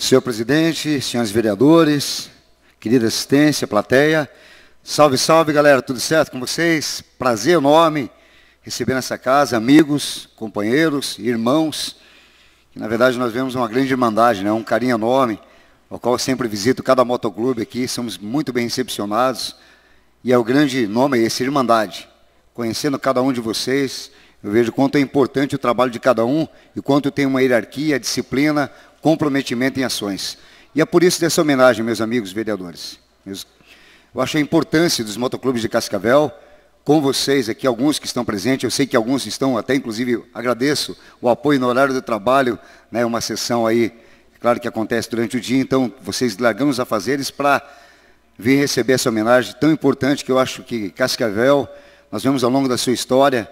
Senhor presidente, senhores vereadores, querida assistência, plateia, salve, salve galera, tudo certo com vocês? Prazer enorme receber nessa casa amigos, companheiros, irmãos, que na verdade nós vemos uma grande irmandade, né? um carinho enorme, ao qual sempre visito cada motoclube aqui, somos muito bem recepcionados, e é o grande nome é esse, Irmandade. Conhecendo cada um de vocês, eu vejo quanto é importante o trabalho de cada um e quanto tem uma hierarquia, disciplina, comprometimento em ações. E é por isso dessa homenagem, meus amigos vereadores. Eu acho a importância dos motoclubes de Cascavel, com vocês aqui, alguns que estão presentes, eu sei que alguns estão, até inclusive agradeço o apoio no horário do trabalho, né, uma sessão aí, claro que acontece durante o dia, então vocês largamos a fazeres para vir receber essa homenagem tão importante que eu acho que Cascavel, nós vemos ao longo da sua história,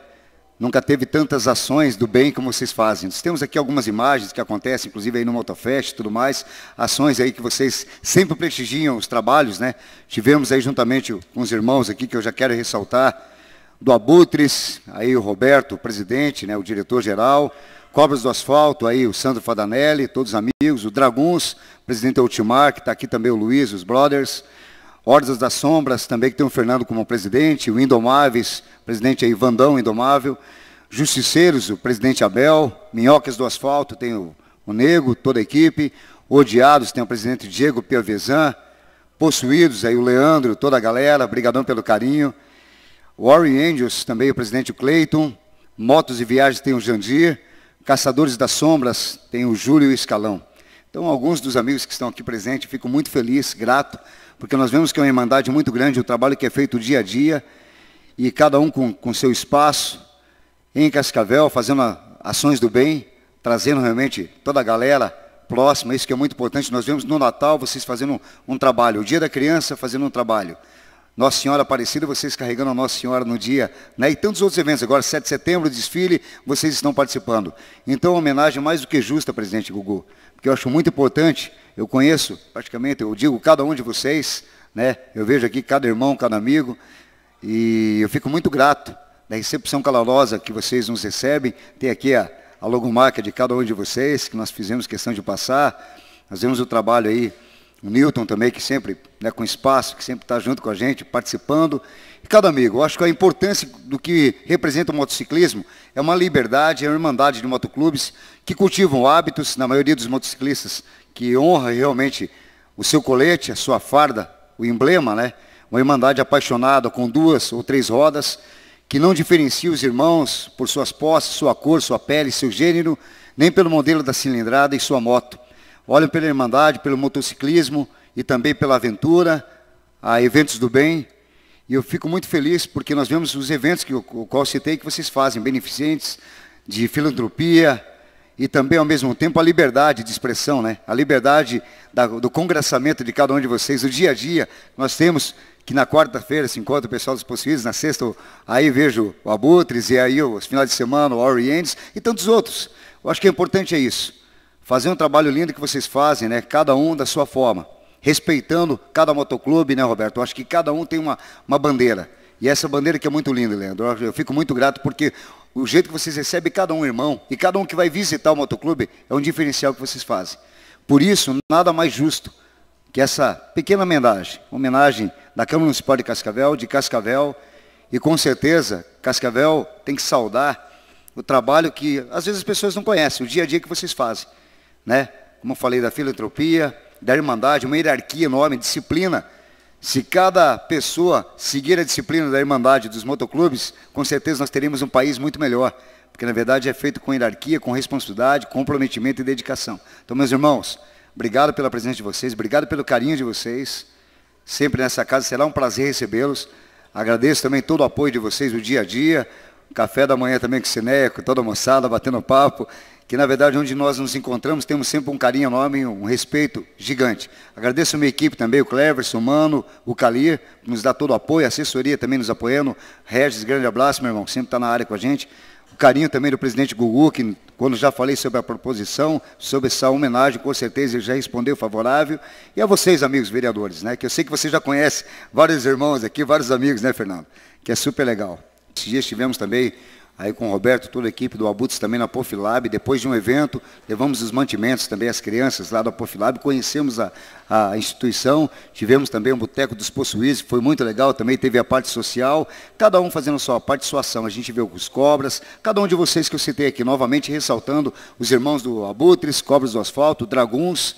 Nunca teve tantas ações do bem como vocês fazem. Nós temos aqui algumas imagens que acontecem, inclusive aí no Motofest e tudo mais, ações aí que vocês sempre prestigiam os trabalhos, né? Tivemos aí juntamente com os irmãos aqui, que eu já quero ressaltar, do Abutres, aí o Roberto, o presidente, né, o diretor-geral, Cobras do Asfalto, aí o Sandro Fadanelli, todos amigos, o Draguns, presidente Ultimar, que está aqui também o Luiz, os brothers, Hordas das Sombras, também que tem o Fernando como presidente, o Indomáveis, presidente aí, Vandão Indomável, Justiceiros, o presidente Abel, Minhocas do Asfalto, tem o, o Nego, toda a equipe, Odiados, tem o presidente Diego Piavezan, Possuídos, aí o Leandro, toda a galera, obrigadão pelo carinho. Warren Angels, também o presidente Clayton, Motos e Viagens tem o Jandir, Caçadores das Sombras tem o Júlio Escalão. Então, alguns dos amigos que estão aqui presentes, fico muito feliz, grato porque nós vemos que é uma irmandade muito grande, o trabalho que é feito dia a dia, e cada um com, com seu espaço, em Cascavel, fazendo ações do bem, trazendo realmente toda a galera próxima, isso que é muito importante. Nós vemos no Natal vocês fazendo um, um trabalho, o Dia da Criança fazendo um trabalho. Nossa Senhora Aparecida, vocês carregando a Nossa Senhora no dia, né? e tantos outros eventos. Agora, 7 de setembro, desfile, vocês estão participando. Então, é homenagem mais do que justa, presidente Gugu porque eu acho muito importante, eu conheço praticamente, eu digo cada um de vocês, né? eu vejo aqui cada irmão, cada amigo, e eu fico muito grato da recepção calorosa que vocês nos recebem. Tem aqui a, a logomarca de cada um de vocês, que nós fizemos questão de passar. Nós vemos o trabalho aí Newton também, que sempre, né, com espaço, que sempre está junto com a gente, participando. e cada Amigo, eu acho que a importância do que representa o motociclismo é uma liberdade, é uma irmandade de motoclubes que cultivam hábitos, na maioria dos motociclistas, que honra realmente o seu colete, a sua farda, o emblema, né? Uma irmandade apaixonada com duas ou três rodas, que não diferencia os irmãos por suas posses, sua cor, sua pele, seu gênero, nem pelo modelo da cilindrada e sua moto olham pela Irmandade, pelo motociclismo e também pela aventura, a eventos do bem. E eu fico muito feliz porque nós vemos os eventos que o qual citei que vocês fazem, beneficentes, de filantropia e também ao mesmo tempo a liberdade de expressão, né? A liberdade da, do congressamento de cada um de vocês, o dia a dia nós temos que na quarta-feira se encontra o pessoal dos possuídos, na sexta aí vejo o Abutres e aí os finais de semana o Orientes e tantos outros. Eu acho que o é importante é isso fazer um trabalho lindo que vocês fazem, né? Cada um da sua forma. Respeitando cada motoclube, né, Roberto? Eu acho que cada um tem uma, uma bandeira. E essa bandeira que é muito linda, Leandro. Eu fico muito grato porque o jeito que vocês recebem cada um irmão e cada um que vai visitar o motoclube é um diferencial que vocês fazem. Por isso, nada mais justo que essa pequena homenagem, homenagem da Câmara Municipal de Cascavel, de Cascavel, e com certeza Cascavel tem que saudar o trabalho que às vezes as pessoas não conhecem, o dia a dia que vocês fazem né? Como eu falei da filantropia, da irmandade, uma hierarquia enorme, disciplina. Se cada pessoa seguir a disciplina da irmandade dos motoclubes, com certeza nós teríamos um país muito melhor, porque na verdade é feito com hierarquia, com responsabilidade, comprometimento e dedicação. Então, meus irmãos, obrigado pela presença de vocês, obrigado pelo carinho de vocês. Sempre nessa casa será um prazer recebê-los. Agradeço também todo o apoio de vocês, o dia a dia, café da manhã também com o Cineco, toda a moçada batendo papo que na verdade onde nós nos encontramos temos sempre um carinho enorme, um respeito gigante. Agradeço a minha equipe também, o Cleverson, o Mano, o Calir, que nos dá todo o apoio, a assessoria também nos apoiando. Regis, grande abraço, meu irmão, que sempre está na área com a gente. O carinho também do presidente Gugu, que quando já falei sobre a proposição, sobre essa homenagem, com certeza ele já respondeu favorável. E a vocês, amigos vereadores, né? Que eu sei que você já conhece vários irmãos aqui, vários amigos, né, Fernando? Que é super legal. Esses dias tivemos também aí com o Roberto, toda a equipe do Abutres também na Pofilab. Depois de um evento, levamos os mantimentos também às crianças lá da Pofilab, conhecemos a, a instituição, tivemos também o um Boteco dos Possuídos, foi muito legal, também teve a parte social, cada um fazendo a sua parte, sua ação. A gente viu os cobras, cada um de vocês que eu citei aqui, novamente ressaltando os irmãos do Abutres, Cobras do Asfalto, Draguns,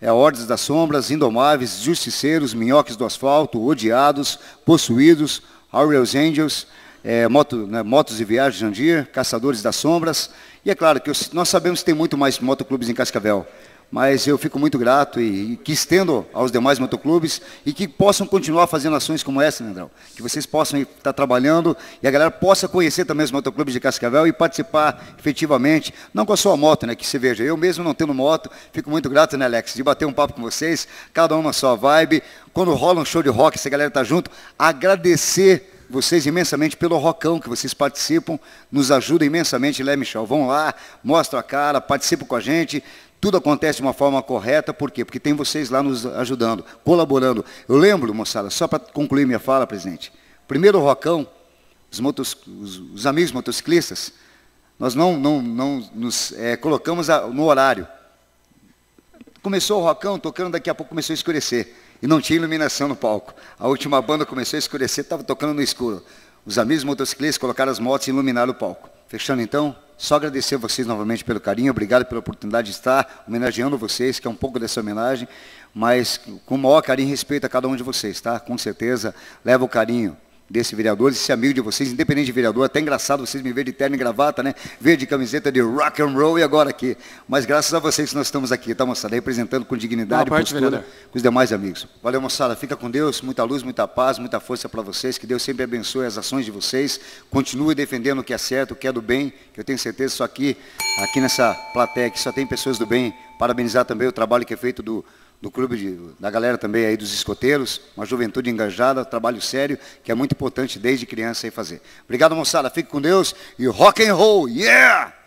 é, Ordens das Sombras, Indomáveis, Justiceiros, Minhoques do Asfalto, Odiados, Possuídos, Aureus Angels, é, moto, né, Motos e Viagens Jandir, Caçadores das Sombras. E é claro que eu, nós sabemos que tem muito mais motoclubes em Cascavel, mas eu fico muito grato e, e, que estendo aos demais motoclubes e que possam continuar fazendo ações como essa, Leandrão. Que vocês possam estar trabalhando e a galera possa conhecer também os motoclubes de Cascavel e participar efetivamente, não com a sua moto, né? Que você veja, eu mesmo não tendo moto, fico muito grato, né, Alex, de bater um papo com vocês, cada um na sua vibe. Quando rola um show de rock, essa galera tá junto, agradecer vocês imensamente pelo Rocão, que vocês participam, nos ajuda imensamente, Lé né, Michel. Vão lá, mostram a cara, participam com a gente. Tudo acontece de uma forma correta, por quê? Porque tem vocês lá nos ajudando, colaborando. Eu lembro, moçada, só para concluir minha fala, presidente. Primeiro o Rocão, os, motos, os, os amigos motociclistas, nós não, não, não nos é, colocamos a, no horário. Começou o Rocão tocando, daqui a pouco começou a escurecer. E não tinha iluminação no palco. A última banda começou a escurecer, estava tocando no escuro. Os amigos motociclistas colocaram as motos e iluminaram o palco. Fechando então, só agradecer a vocês novamente pelo carinho, obrigado pela oportunidade de estar homenageando vocês, que é um pouco dessa homenagem, mas com o maior carinho e respeito a cada um de vocês, tá? Com certeza, leva o carinho, desse vereador, esse amigo de vocês, independente de vereador, até engraçado vocês me verem de terno e gravata, né? Ver de camiseta de rock and roll e agora aqui. Mas graças a vocês que nós estamos aqui, tá, moçada? Representando com dignidade postura vereador. com os demais amigos. Valeu, moçada. Fica com Deus. Muita luz, muita paz, muita força para vocês. Que Deus sempre abençoe as ações de vocês. Continue defendendo o que é certo, o que é do bem. Que eu tenho certeza só aqui, aqui nessa plateia, que só tem pessoas do bem. Parabenizar também o trabalho que é feito do do clube, de, da galera também aí dos escoteiros, uma juventude engajada, trabalho sério, que é muito importante desde criança aí fazer. Obrigado, moçada. Fique com Deus e rock and roll. Yeah!